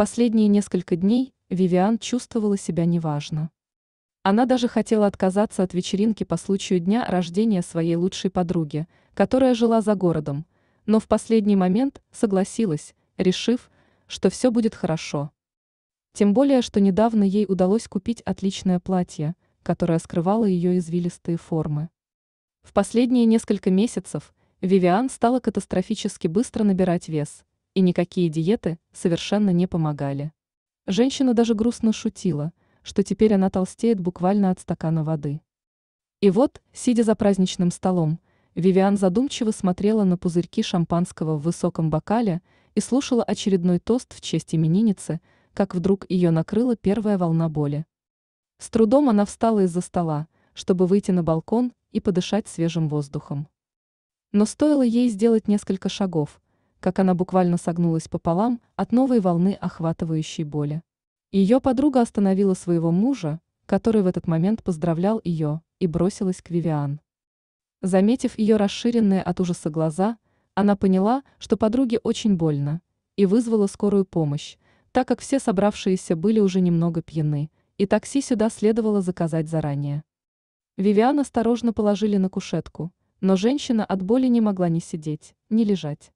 Последние несколько дней Вивиан чувствовала себя неважно. Она даже хотела отказаться от вечеринки по случаю дня рождения своей лучшей подруги, которая жила за городом, но в последний момент согласилась, решив, что все будет хорошо. Тем более, что недавно ей удалось купить отличное платье, которое скрывало ее извилистые формы. В последние несколько месяцев Вивиан стала катастрофически быстро набирать вес – и никакие диеты совершенно не помогали. Женщина даже грустно шутила, что теперь она толстеет буквально от стакана воды. И вот, сидя за праздничным столом, Вивиан задумчиво смотрела на пузырьки шампанского в высоком бокале и слушала очередной тост в честь именинницы, как вдруг ее накрыла первая волна боли. С трудом она встала из-за стола, чтобы выйти на балкон и подышать свежим воздухом. Но стоило ей сделать несколько шагов, как она буквально согнулась пополам от новой волны охватывающей боли. Ее подруга остановила своего мужа, который в этот момент поздравлял ее, и бросилась к Вивиан. Заметив ее расширенные от ужаса глаза, она поняла, что подруге очень больно, и вызвала скорую помощь, так как все собравшиеся были уже немного пьяны, и такси сюда следовало заказать заранее. Вивиан осторожно положили на кушетку, но женщина от боли не могла ни сидеть, ни лежать.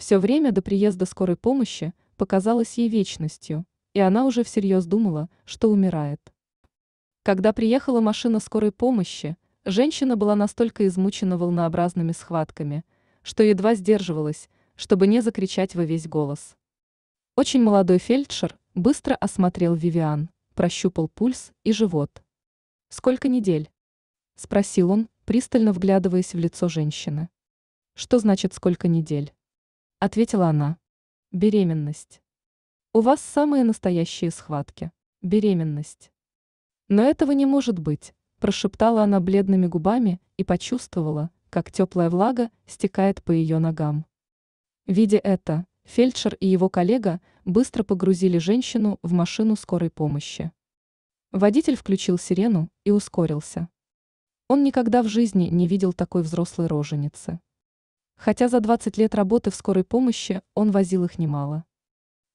Все время до приезда скорой помощи показалось ей вечностью, и она уже всерьез думала, что умирает. Когда приехала машина скорой помощи, женщина была настолько измучена волнообразными схватками, что едва сдерживалась, чтобы не закричать во весь голос. Очень молодой фельдшер быстро осмотрел Вивиан, прощупал пульс и живот. «Сколько недель?» – спросил он, пристально вглядываясь в лицо женщины. «Что значит «сколько недель»?» ответила она. Беременность. У вас самые настоящие схватки. Беременность. Но этого не может быть, прошептала она бледными губами и почувствовала, как теплая влага стекает по ее ногам. Видя это, фельдшер и его коллега быстро погрузили женщину в машину скорой помощи. Водитель включил сирену и ускорился. Он никогда в жизни не видел такой взрослой роженицы хотя за 20 лет работы в скорой помощи он возил их немало.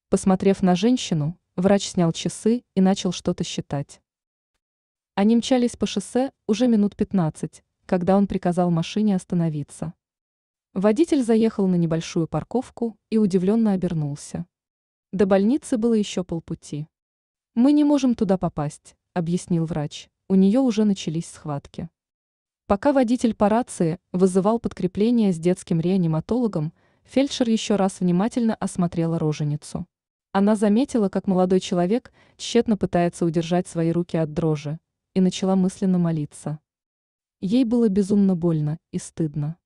Посмотрев на женщину, врач снял часы и начал что-то считать. Они мчались по шоссе уже минут 15, когда он приказал машине остановиться. Водитель заехал на небольшую парковку и удивленно обернулся. До больницы было еще полпути. «Мы не можем туда попасть», — объяснил врач. «У нее уже начались схватки». Пока водитель по рации вызывал подкрепление с детским реаниматологом, фельдшер еще раз внимательно осмотрела роженицу. Она заметила, как молодой человек тщетно пытается удержать свои руки от дрожи, и начала мысленно молиться. Ей было безумно больно и стыдно.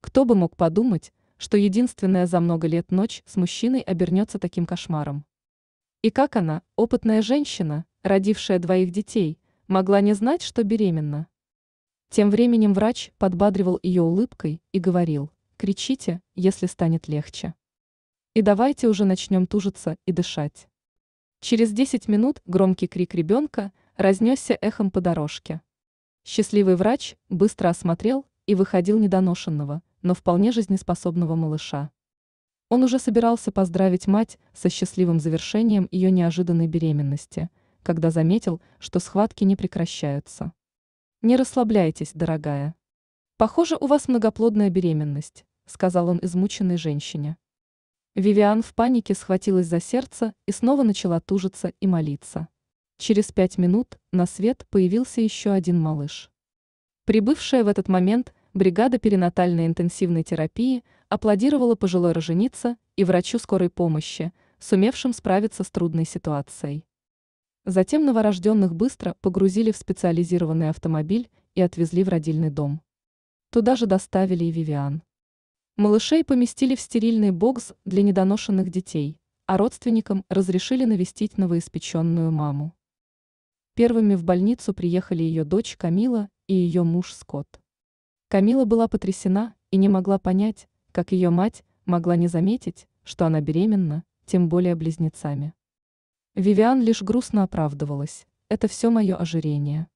Кто бы мог подумать, что единственная за много лет ночь с мужчиной обернется таким кошмаром. И как она, опытная женщина, родившая двоих детей, могла не знать, что беременна? Тем временем врач подбадривал ее улыбкой и говорил, кричите, если станет легче. И давайте уже начнем тужиться и дышать. Через 10 минут громкий крик ребенка разнесся эхом по дорожке. Счастливый врач быстро осмотрел и выходил недоношенного, но вполне жизнеспособного малыша. Он уже собирался поздравить мать со счастливым завершением ее неожиданной беременности, когда заметил, что схватки не прекращаются. Не расслабляйтесь, дорогая. Похоже, у вас многоплодная беременность, сказал он измученной женщине. Вивиан в панике схватилась за сердце и снова начала тужиться и молиться. Через пять минут на свет появился еще один малыш. Прибывшая в этот момент бригада перинатальной интенсивной терапии аплодировала пожилой роженице и врачу скорой помощи, сумевшим справиться с трудной ситуацией. Затем новорожденных быстро погрузили в специализированный автомобиль и отвезли в родильный дом. Туда же доставили и Вивиан. Малышей поместили в стерильный бокс для недоношенных детей, а родственникам разрешили навестить новоиспеченную маму. Первыми в больницу приехали ее дочь Камила и ее муж Скотт. Камила была потрясена и не могла понять, как ее мать могла не заметить, что она беременна, тем более близнецами. Вивиан лишь грустно оправдывалась. Это все мое ожирение.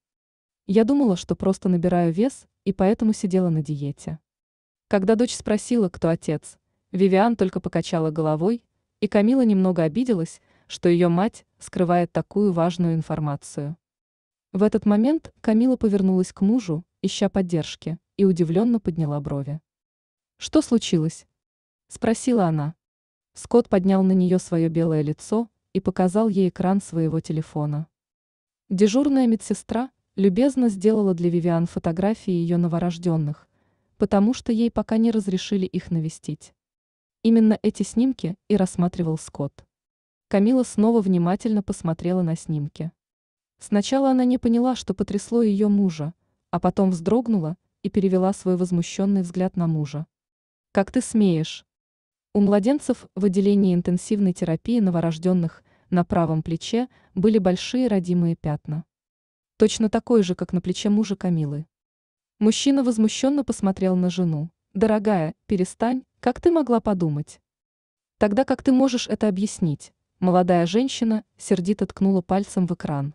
Я думала, что просто набираю вес, и поэтому сидела на диете. Когда дочь спросила, кто отец, Вивиан только покачала головой, и Камила немного обиделась, что ее мать скрывает такую важную информацию. В этот момент Камила повернулась к мужу, ища поддержки, и удивленно подняла брови. «Что случилось?» – спросила она. Скотт поднял на нее свое белое лицо – и показал ей экран своего телефона. Дежурная медсестра любезно сделала для Вивиан фотографии ее новорожденных, потому что ей пока не разрешили их навестить. Именно эти снимки и рассматривал Скотт. Камила снова внимательно посмотрела на снимки. Сначала она не поняла, что потрясло ее мужа, а потом вздрогнула и перевела свой возмущенный взгляд на мужа. «Как ты смеешь?» У младенцев в отделении интенсивной терапии новорожденных на правом плече были большие родимые пятна. Точно такой же, как на плече мужа Камилы. Мужчина возмущенно посмотрел на жену. «Дорогая, перестань, как ты могла подумать?» «Тогда как ты можешь это объяснить?» Молодая женщина сердито ткнула пальцем в экран.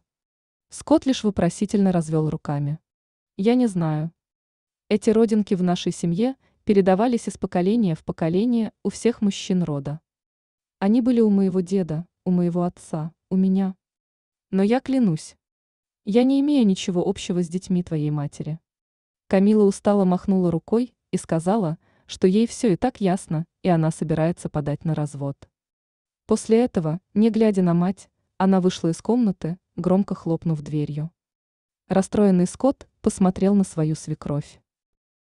Скотт лишь вопросительно развел руками. «Я не знаю. Эти родинки в нашей семье передавались из поколения в поколение у всех мужчин рода. Они были у моего деда, у моего отца, у меня. Но я клянусь. Я не имею ничего общего с детьми твоей матери. Камила устало махнула рукой и сказала, что ей все и так ясно, и она собирается подать на развод. После этого, не глядя на мать, она вышла из комнаты, громко хлопнув дверью. Расстроенный Скотт посмотрел на свою свекровь.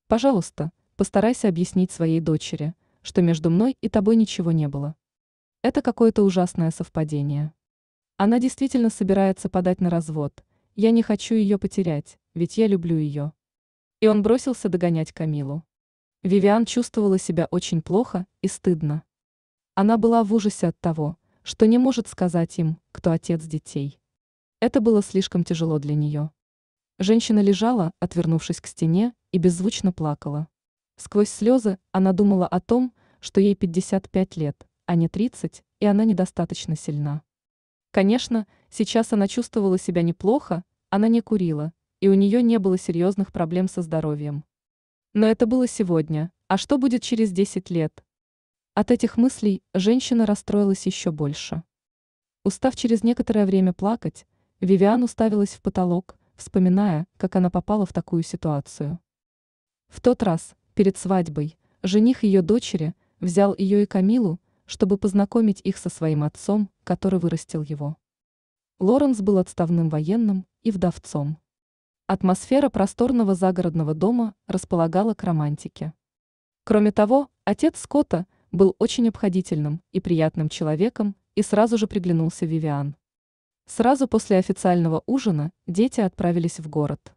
«Пожалуйста, постарайся объяснить своей дочери, что между мной и тобой ничего не было. Это какое-то ужасное совпадение. Она действительно собирается подать на развод. Я не хочу ее потерять, ведь я люблю ее. И он бросился догонять Камилу. Вивиан чувствовала себя очень плохо и стыдно. Она была в ужасе от того, что не может сказать им, кто отец детей. Это было слишком тяжело для нее. Женщина лежала, отвернувшись к стене, и беззвучно плакала. Сквозь слезы она думала о том, что ей 55 лет, а не 30, и она недостаточно сильна. Конечно, сейчас она чувствовала себя неплохо, она не курила, и у нее не было серьезных проблем со здоровьем. Но это было сегодня, а что будет через 10 лет? От этих мыслей женщина расстроилась еще больше. Устав через некоторое время плакать, Вивиан уставилась в потолок, вспоминая, как она попала в такую ситуацию. В тот раз, перед свадьбой, жених ее дочери взял ее и Камилу, чтобы познакомить их со своим отцом, который вырастил его. Лоренс был отставным военным и вдовцом. Атмосфера просторного загородного дома располагала к романтике. Кроме того, отец Скотта был очень обходительным и приятным человеком и сразу же приглянулся Вивиан. Сразу после официального ужина дети отправились в город.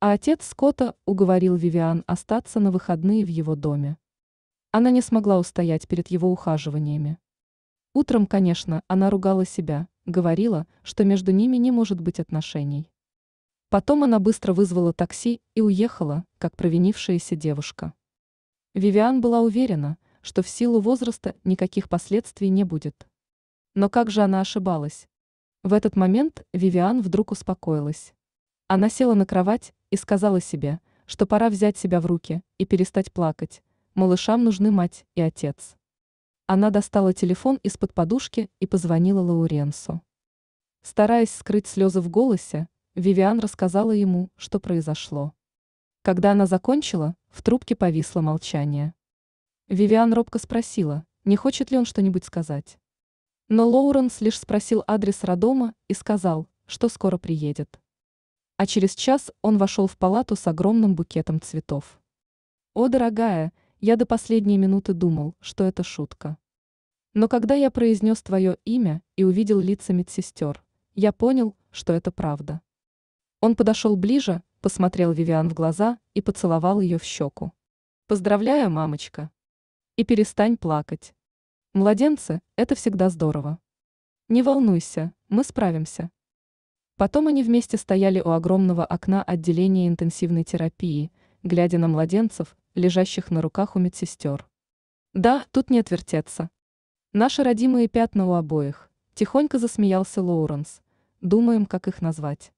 А отец Скотта уговорил Вивиан остаться на выходные в его доме. Она не смогла устоять перед его ухаживаниями. Утром, конечно, она ругала себя, говорила, что между ними не может быть отношений. Потом она быстро вызвала такси и уехала, как провинившаяся девушка. Вивиан была уверена, что в силу возраста никаких последствий не будет. Но как же она ошибалась? В этот момент Вивиан вдруг успокоилась. Она села на кровать и сказала себе, что пора взять себя в руки и перестать плакать, Малышам нужны мать и отец. Она достала телефон из-под подушки и позвонила Лауренсу. Стараясь скрыть слезы в голосе, Вивиан рассказала ему, что произошло. Когда она закончила, в трубке повисло молчание. Вивиан робко спросила, не хочет ли он что-нибудь сказать. Но Лоуренс лишь спросил адрес родома и сказал, что скоро приедет. А через час он вошел в палату с огромным букетом цветов. «О, дорогая, я до последней минуты думал, что это шутка. Но когда я произнес твое имя и увидел лица медсестер, я понял, что это правда. Он подошел ближе, посмотрел Вивиан в глаза и поцеловал ее в щеку. Поздравляю, мамочка. И перестань плакать. Младенцы – это всегда здорово. Не волнуйся, мы справимся. Потом они вместе стояли у огромного окна отделения интенсивной терапии, глядя на младенцев, лежащих на руках у медсестер. Да, тут не отвертеться. Наши родимые пятна у обоих, тихонько засмеялся Лоуренс. Думаем, как их назвать.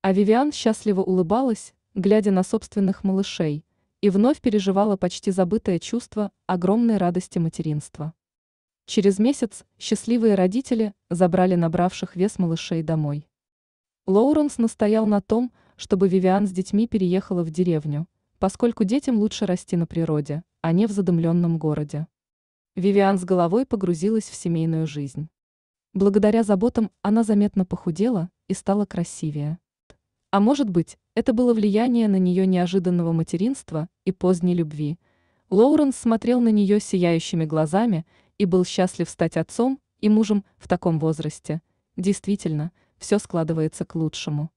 А Вивиан счастливо улыбалась, глядя на собственных малышей, и вновь переживала почти забытое чувство огромной радости материнства. Через месяц счастливые родители забрали набравших вес малышей домой. Лоуренс настоял на том, чтобы Вивиан с детьми переехала в деревню, поскольку детям лучше расти на природе, а не в задымленном городе. Вивиан с головой погрузилась в семейную жизнь. Благодаря заботам она заметно похудела и стала красивее. А может быть, это было влияние на нее неожиданного материнства и поздней любви. Лоуренс смотрел на нее сияющими глазами и был счастлив стать отцом и мужем в таком возрасте. Действительно, все складывается к лучшему.